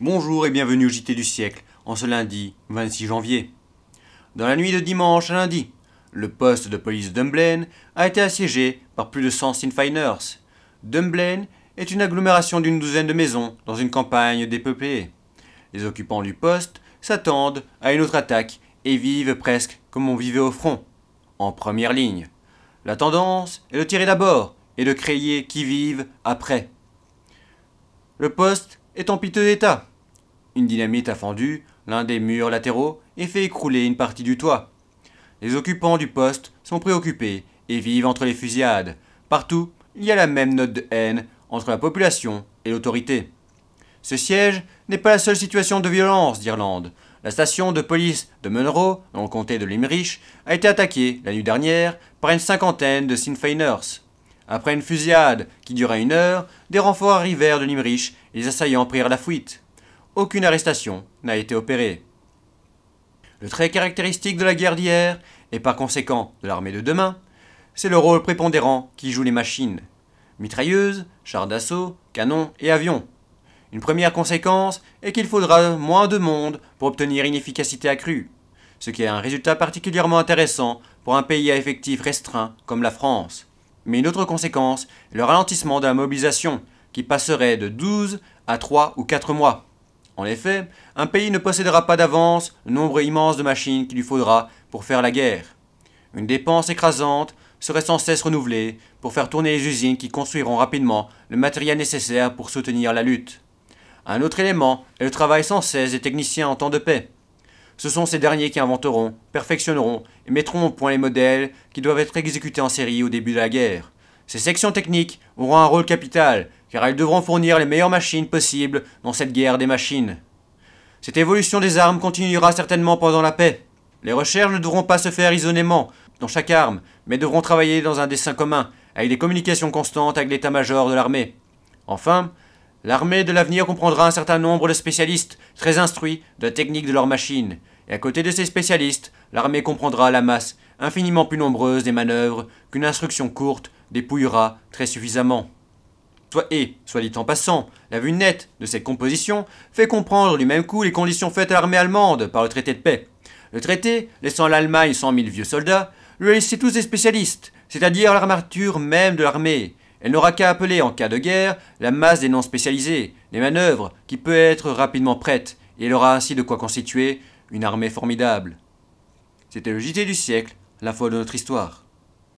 Bonjour et bienvenue au JT du siècle, en ce lundi 26 janvier. Dans la nuit de dimanche à lundi, le poste de police Dumbledore a été assiégé par plus de 100 Sinfiners. Dumblen est une agglomération d'une douzaine de maisons dans une campagne dépeuplée. Les occupants du poste s'attendent à une autre attaque et vivent presque comme on vivait au front, en première ligne. La tendance est de tirer d'abord et de créer qui vive après. Le poste est en piteux état. Une dynamite a fendu l'un des murs latéraux et fait écrouler une partie du toit. Les occupants du poste sont préoccupés et vivent entre les fusillades. Partout, il y a la même note de haine entre la population et l'autorité. Ce siège n'est pas la seule situation de violence d'Irlande. La station de police de Munro, dans le comté de Limerich, a été attaquée la nuit dernière par une cinquantaine de Sinn Feiners. Après une fusillade qui dura une heure, des renforts arrivèrent de Limerich et les assaillants prirent la fuite. Aucune arrestation n'a été opérée. Le trait caractéristique de la guerre d'hier, et par conséquent de l'armée de demain, c'est le rôle prépondérant qui joue les machines. Mitrailleuses, chars d'assaut, canons et avions. Une première conséquence est qu'il faudra moins de monde pour obtenir une efficacité accrue, ce qui est un résultat particulièrement intéressant pour un pays à effectifs restreints comme la France. Mais une autre conséquence est le ralentissement de la mobilisation, qui passerait de 12 à 3 ou 4 mois. En effet, un pays ne possédera pas d'avance le nombre immense de machines qu'il lui faudra pour faire la guerre. Une dépense écrasante serait sans cesse renouvelée pour faire tourner les usines qui construiront rapidement le matériel nécessaire pour soutenir la lutte. Un autre élément est le travail sans cesse des techniciens en temps de paix. Ce sont ces derniers qui inventeront, perfectionneront et mettront au point les modèles qui doivent être exécutés en série au début de la guerre. Ces sections techniques auront un rôle capital car elles devront fournir les meilleures machines possibles dans cette guerre des machines. Cette évolution des armes continuera certainement pendant la paix. Les recherches ne devront pas se faire isolément dans chaque arme, mais devront travailler dans un dessin commun, avec des communications constantes avec l'état-major de l'armée. Enfin, l'armée de l'avenir comprendra un certain nombre de spécialistes très instruits de la technique de leurs machines, et à côté de ces spécialistes, l'armée comprendra la masse infiniment plus nombreuse des manœuvres qu'une instruction courte dépouillera très suffisamment. Soit et, soit dit en passant, la vue nette de cette composition fait comprendre du même coup les conditions faites à l'armée allemande par le traité de paix. Le traité, laissant l'Allemagne 100 000 vieux soldats, lui a laissé tous des spécialistes, c'est-à-dire l'armature même de l'armée. Elle n'aura qu'à appeler en cas de guerre la masse des non spécialisés, des manœuvres, qui peut être rapidement prête, et elle aura ainsi de quoi constituer une armée formidable. C'était le JT du siècle, la fois de notre histoire.